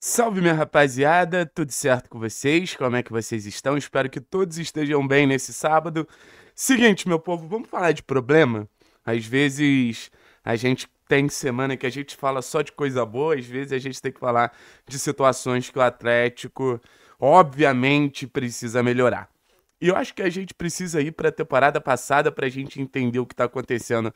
Salve minha rapaziada, tudo certo com vocês? Como é que vocês estão? Espero que todos estejam bem nesse sábado. Seguinte, meu povo, vamos falar de problema? Às vezes a gente tem semana que a gente fala só de coisa boa, às vezes a gente tem que falar de situações que o Atlético obviamente precisa melhorar. E eu acho que a gente precisa ir para a temporada passada para a gente entender o que está acontecendo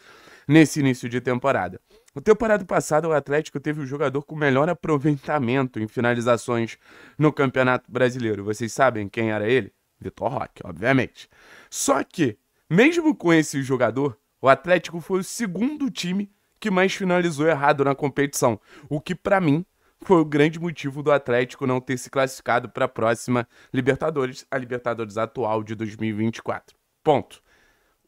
nesse início de temporada. Na temporada passada, o Atlético teve o jogador com melhor aproveitamento em finalizações no Campeonato Brasileiro. Vocês sabem quem era ele? Vitor Roque, obviamente. Só que, mesmo com esse jogador, o Atlético foi o segundo time que mais finalizou errado na competição, o que para mim foi o grande motivo do Atlético não ter se classificado para a próxima Libertadores, a Libertadores atual de 2024. Ponto.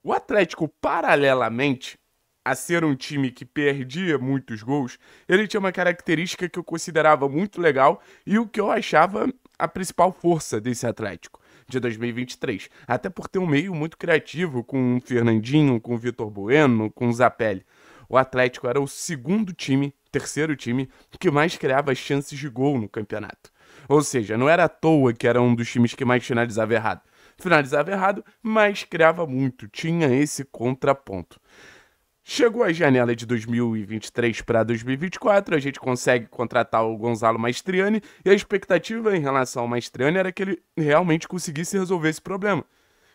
O Atlético, paralelamente a ser um time que perdia muitos gols, ele tinha uma característica que eu considerava muito legal e o que eu achava a principal força desse Atlético de 2023. Até por ter um meio muito criativo com o Fernandinho, com o Vitor Bueno, com o Zapelli. O Atlético era o segundo time terceiro time que mais criava chances de gol no campeonato. Ou seja, não era à toa que era um dos times que mais finalizava errado. Finalizava errado, mas criava muito, tinha esse contraponto. Chegou a janela de 2023 para 2024, a gente consegue contratar o Gonzalo Maestriani e a expectativa em relação ao Maestriani era que ele realmente conseguisse resolver esse problema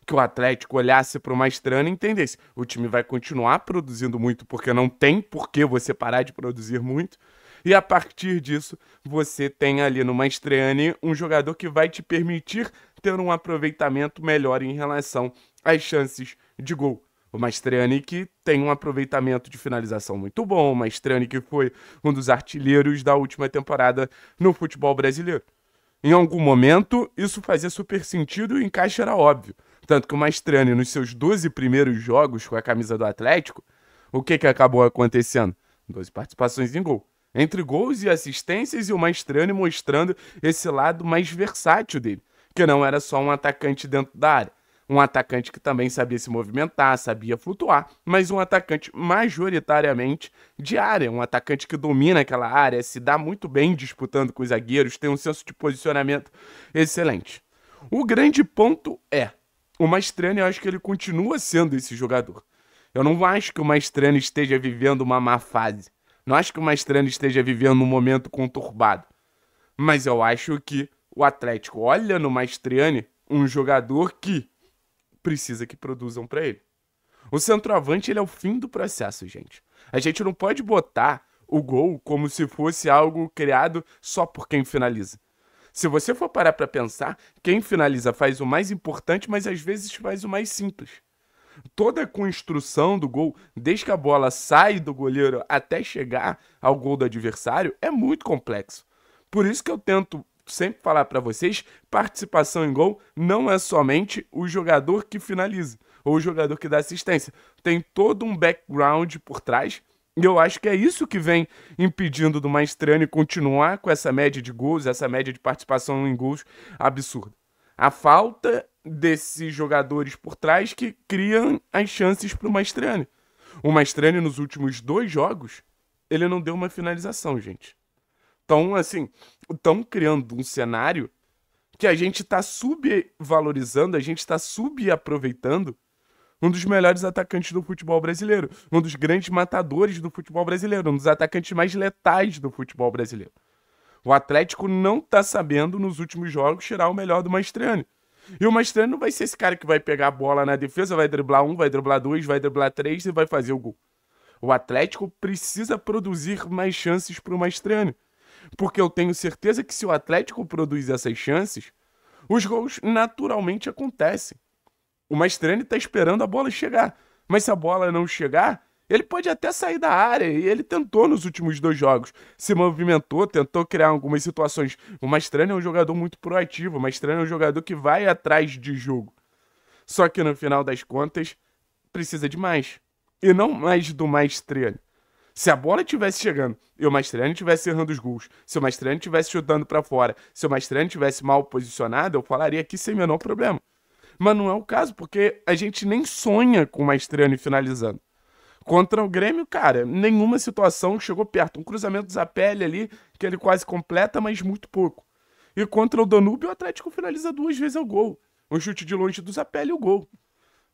que o Atlético olhasse para o Maestrano e entendesse: o time vai continuar produzindo muito, porque não tem por que você parar de produzir muito. E a partir disso, você tem ali no Maestrani um jogador que vai te permitir ter um aproveitamento melhor em relação às chances de gol. O Mastriani que tem um aproveitamento de finalização muito bom, o Mastriani que foi um dos artilheiros da última temporada no futebol brasileiro. Em algum momento, isso fazia super sentido e o encaixe era óbvio. Tanto que o Mastrani, nos seus 12 primeiros jogos com a camisa do Atlético, o que, que acabou acontecendo? 12 participações em gol. Entre gols e assistências e o Mastrani mostrando esse lado mais versátil dele, que não era só um atacante dentro da área. Um atacante que também sabia se movimentar, sabia flutuar, mas um atacante majoritariamente de área, um atacante que domina aquela área, se dá muito bem disputando com os zagueiros, tem um senso de posicionamento excelente. O grande ponto é, o Maestrani, eu acho que ele continua sendo esse jogador. Eu não acho que o Maestrani esteja vivendo uma má fase. Não acho que o Maestrani esteja vivendo um momento conturbado. Mas eu acho que o Atlético olha no Maestrani um jogador que precisa que produzam para ele. O centroavante ele é o fim do processo, gente. A gente não pode botar o gol como se fosse algo criado só por quem finaliza. Se você for parar para pensar, quem finaliza faz o mais importante, mas às vezes faz o mais simples. Toda a construção do gol, desde que a bola sai do goleiro até chegar ao gol do adversário, é muito complexo. Por isso que eu tento sempre falar para vocês, participação em gol não é somente o jogador que finaliza ou o jogador que dá assistência. Tem todo um background por trás e eu acho que é isso que vem impedindo do Maestrani continuar com essa média de gols, essa média de participação em gols absurda. A falta desses jogadores por trás que criam as chances para o Maestrani. O Maestrani, nos últimos dois jogos, ele não deu uma finalização, gente. Então, assim, estão criando um cenário que a gente está subvalorizando, a gente está subaproveitando um dos melhores atacantes do futebol brasileiro, um dos grandes matadores do futebol brasileiro, um dos atacantes mais letais do futebol brasileiro. O Atlético não tá sabendo nos últimos jogos tirar o melhor do Mastriani. E o Mastriani não vai ser esse cara que vai pegar a bola na defesa, vai driblar um, vai driblar dois, vai driblar três e vai fazer o gol. O Atlético precisa produzir mais chances pro Mastriani. Porque eu tenho certeza que se o Atlético produz essas chances, os gols naturalmente acontecem. O Mastrani está esperando a bola chegar. Mas se a bola não chegar, ele pode até sair da área, e ele tentou nos últimos dois jogos. Se movimentou, tentou criar algumas situações. O Mastrani é um jogador muito proativo, o Mastrani é um jogador que vai atrás de jogo. Só que no final das contas, precisa de mais. E não mais do Mastrani. Se a bola estivesse chegando e o Mastrani estivesse errando os gols, se o Mastrani estivesse chutando para fora, se o Mastrani estivesse mal posicionado, eu falaria aqui sem menor problema. Mas não é o caso, porque a gente nem sonha com o Maestriani finalizando. Contra o Grêmio, cara, nenhuma situação chegou perto. Um cruzamento da pele ali, que ele quase completa, mas muito pouco. E contra o Danúbio, o Atlético finaliza duas vezes o gol. Um chute de longe do Zapelli e o gol.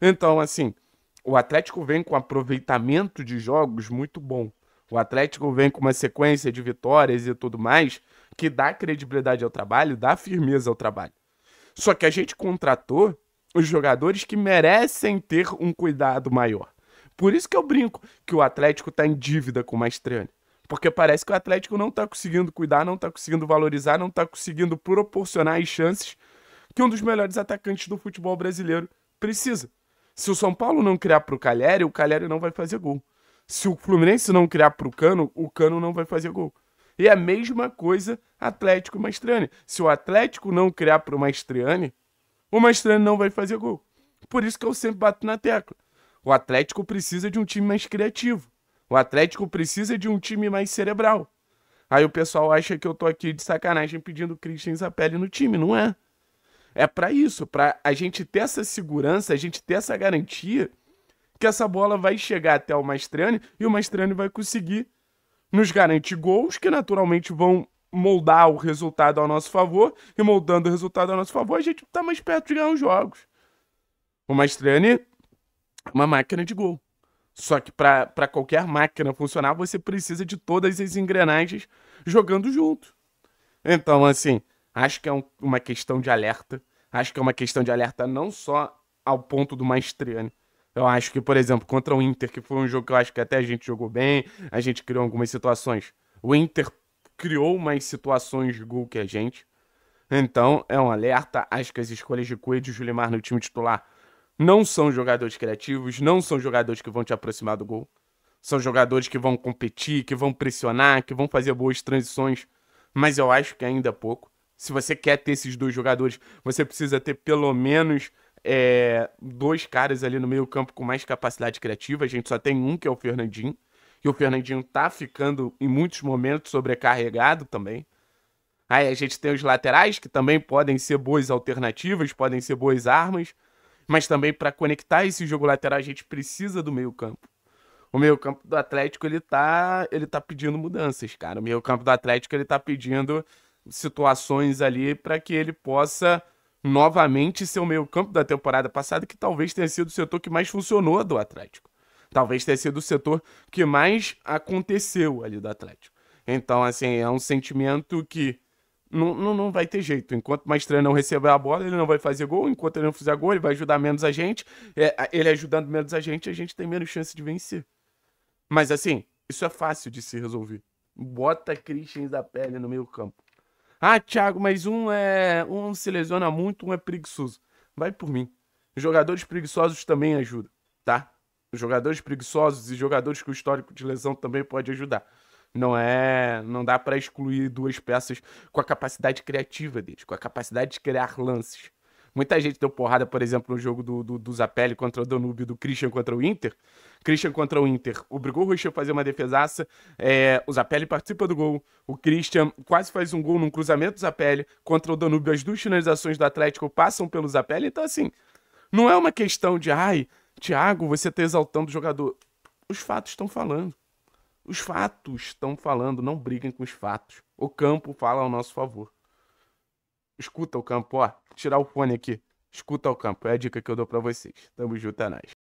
Então, assim, o Atlético vem com aproveitamento de jogos muito bom. O Atlético vem com uma sequência de vitórias e tudo mais que dá credibilidade ao trabalho, dá firmeza ao trabalho. Só que a gente contratou os jogadores que merecem ter um cuidado maior. Por isso que eu brinco que o Atlético está em dívida com o Mastriani. Porque parece que o Atlético não está conseguindo cuidar, não está conseguindo valorizar, não está conseguindo proporcionar as chances que um dos melhores atacantes do futebol brasileiro precisa. Se o São Paulo não criar para o Calheri, o Calheri não vai fazer gol. Se o Fluminense não criar para o Cano, o Cano não vai fazer gol. E é a mesma coisa Atlético e Mastriani. Se o Atlético não criar para o Mastriani, o Mastrano não vai fazer gol. Por isso que eu sempre bato na tecla. O Atlético precisa de um time mais criativo. O Atlético precisa de um time mais cerebral. Aí o pessoal acha que eu tô aqui de sacanagem pedindo Christian Zapelli no time, não é? É para isso, para a gente ter essa segurança, a gente ter essa garantia que essa bola vai chegar até o Mastrani e o Mastrani vai conseguir nos garantir gols que naturalmente vão moldar o resultado ao nosso favor, e moldando o resultado ao nosso favor, a gente tá mais perto de ganhar os jogos. O Mastriani é uma máquina de gol. Só que para qualquer máquina funcionar, você precisa de todas as engrenagens jogando junto. Então, assim, acho que é um, uma questão de alerta. Acho que é uma questão de alerta não só ao ponto do Maestriani. Eu acho que, por exemplo, contra o Inter, que foi um jogo que eu acho que até a gente jogou bem, a gente criou algumas situações. O Inter criou mais situações de gol que a gente. Então, é um alerta. Acho que as escolhas de Coelho e Julimar no time titular não são jogadores criativos, não são jogadores que vão te aproximar do gol. São jogadores que vão competir, que vão pressionar, que vão fazer boas transições, mas eu acho que ainda é pouco. Se você quer ter esses dois jogadores, você precisa ter pelo menos é, dois caras ali no meio campo com mais capacidade criativa. A gente só tem um, que é o Fernandinho que o Fernandinho tá ficando em muitos momentos sobrecarregado também. Aí a gente tem os laterais, que também podem ser boas alternativas, podem ser boas armas, mas também para conectar esse jogo lateral a gente precisa do meio-campo. O meio-campo do Atlético ele tá, ele tá pedindo mudanças, cara. O meio-campo do Atlético ele tá pedindo situações ali para que ele possa novamente ser o meio-campo da temporada passada, que talvez tenha sido o setor que mais funcionou do Atlético talvez tenha sido o setor que mais aconteceu ali do Atlético. Então, assim, é um sentimento que não, não, não vai ter jeito. Enquanto o Maestran não receber a bola, ele não vai fazer gol. Enquanto ele não fizer gol, ele vai ajudar menos a gente. É, ele ajudando menos a gente, a gente tem menos chance de vencer. Mas, assim, isso é fácil de se resolver. Bota Christian da pele no meio campo. Ah, Thiago, mas um é um se lesiona muito, um é preguiçoso. Vai por mim. Jogadores preguiçosos também ajudam, tá? jogadores preguiçosos e jogadores com histórico de lesão também pode ajudar. Não é, não dá para excluir duas peças com a capacidade criativa deles, com a capacidade de criar lances. Muita gente deu porrada, por exemplo, no jogo do, do, do Zapelli contra o Danúbio, do Christian contra o Inter. Christian contra o Inter obrigou o Rocher a fazer uma defesaça. É, o Zapelli participa do gol. O Christian quase faz um gol num cruzamento do Zapelli contra o Danúbio. As duas finalizações do Atlético passam pelo Zapelli. Então, assim, não é uma questão de, ai, Tiago, você está exaltando o jogador. Os fatos estão falando. Os fatos estão falando, não briguem com os fatos. O campo fala ao nosso favor. Escuta o campo, ó. Tirar o fone aqui. Escuta o campo. É a dica que eu dou para vocês. Tamo junto, é nóis.